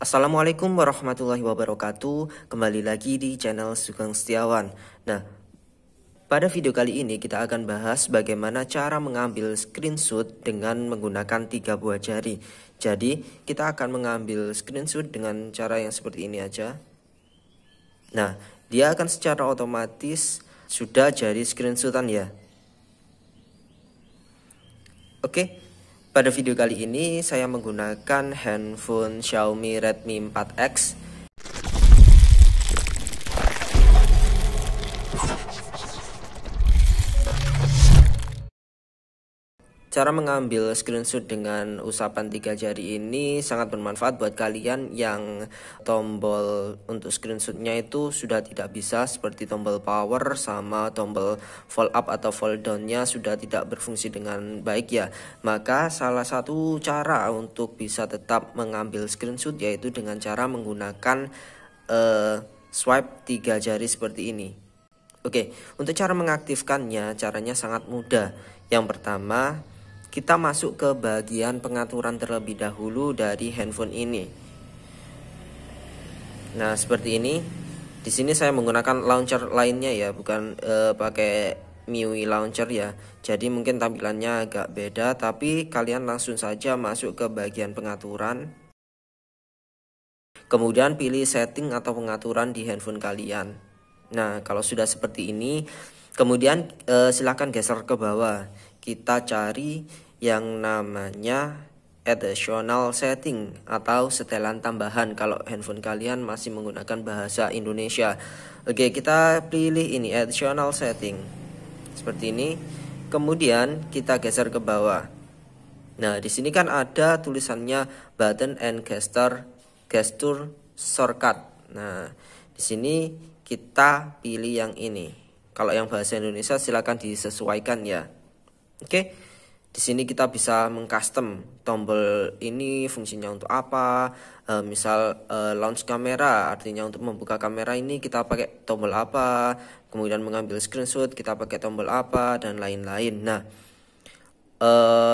Assalamualaikum warahmatullahi wabarakatuh Kembali lagi di channel Sugeng Setiawan Nah, pada video kali ini kita akan bahas bagaimana cara mengambil screenshot dengan menggunakan tiga buah jari Jadi, kita akan mengambil screenshot dengan cara yang seperti ini aja Nah, dia akan secara otomatis sudah jadi screenshotan ya Oke, pada video kali ini saya menggunakan handphone Xiaomi Redmi 4X Cara mengambil screenshot dengan usapan tiga jari ini sangat bermanfaat buat kalian yang tombol untuk screenshotnya itu sudah tidak bisa seperti tombol power sama tombol fall up atau fold downnya sudah tidak berfungsi dengan baik ya. Maka salah satu cara untuk bisa tetap mengambil screenshot yaitu dengan cara menggunakan uh, swipe tiga jari seperti ini. Oke, untuk cara mengaktifkannya, caranya sangat mudah. Yang pertama, kita masuk ke bagian pengaturan terlebih dahulu dari handphone ini. Nah, seperti ini. Di sini saya menggunakan launcher lainnya ya, bukan uh, pakai MIUI launcher ya. Jadi mungkin tampilannya agak beda, tapi kalian langsung saja masuk ke bagian pengaturan. Kemudian pilih setting atau pengaturan di handphone kalian. Nah, kalau sudah seperti ini, kemudian uh, eh, silahkan geser ke bawah kita cari yang namanya additional setting atau setelan tambahan kalau handphone kalian masih menggunakan bahasa Indonesia. Oke, kita pilih ini additional setting. Seperti ini. Kemudian kita geser ke bawah. Nah, di sini kan ada tulisannya button and gesture gesture shortcut. Nah, di sini kita pilih yang ini. Kalau yang bahasa Indonesia silakan disesuaikan ya. Oke. Di sini kita bisa mengcustom tombol ini fungsinya untuk apa. E, misal e, launch kamera artinya untuk membuka kamera ini kita pakai tombol apa, kemudian mengambil screenshot kita pakai tombol apa dan lain-lain. Nah, e,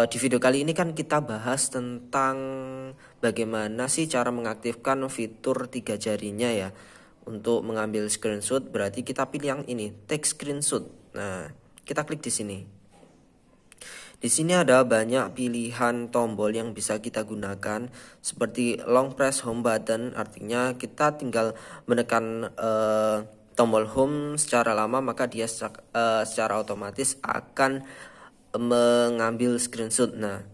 di video kali ini kan kita bahas tentang bagaimana sih cara mengaktifkan fitur tiga jarinya ya. Untuk mengambil screenshot berarti kita pilih yang ini, take screenshot. Nah, kita klik di sini. Di sini ada banyak pilihan tombol yang bisa kita gunakan seperti long press home button artinya kita tinggal menekan uh, tombol home secara lama maka dia secara, uh, secara otomatis akan mengambil screenshot. Nah,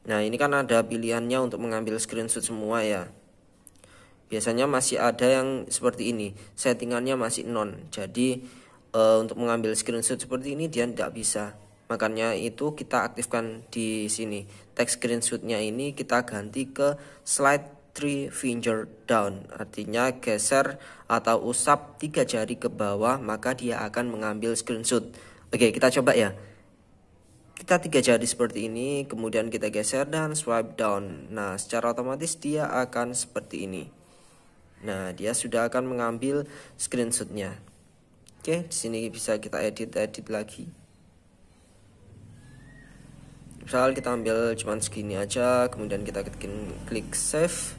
Nah, ini kan ada pilihannya untuk mengambil screenshot semua ya. Biasanya masih ada yang seperti ini, settingannya masih non. Jadi, uh, untuk mengambil screenshot seperti ini dia tidak bisa makanya itu kita aktifkan di sini Text screenshotnya ini kita ganti ke slide three finger down artinya geser atau usap tiga jari ke bawah maka dia akan mengambil screenshot oke kita coba ya kita tiga jari seperti ini kemudian kita geser dan swipe down nah secara otomatis dia akan seperti ini nah dia sudah akan mengambil screenshotnya oke di sini bisa kita edit edit lagi misal kita ambil cuma segini aja kemudian kita ketikin klik save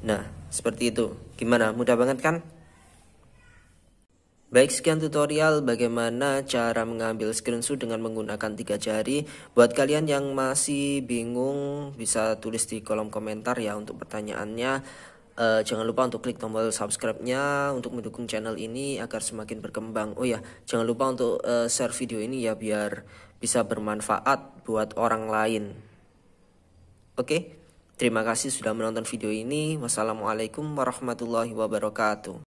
nah seperti itu gimana mudah banget kan Baik sekian tutorial bagaimana cara mengambil screenshot dengan menggunakan tiga jari Buat kalian yang masih bingung bisa tulis di kolom komentar ya untuk pertanyaannya e, jangan lupa untuk klik tombol subscribe-nya untuk mendukung channel ini agar semakin berkembang. Oh ya, jangan lupa untuk e, share video ini ya biar bisa bermanfaat buat orang lain. Oke, terima kasih sudah menonton video ini. Wassalamualaikum warahmatullahi wabarakatuh.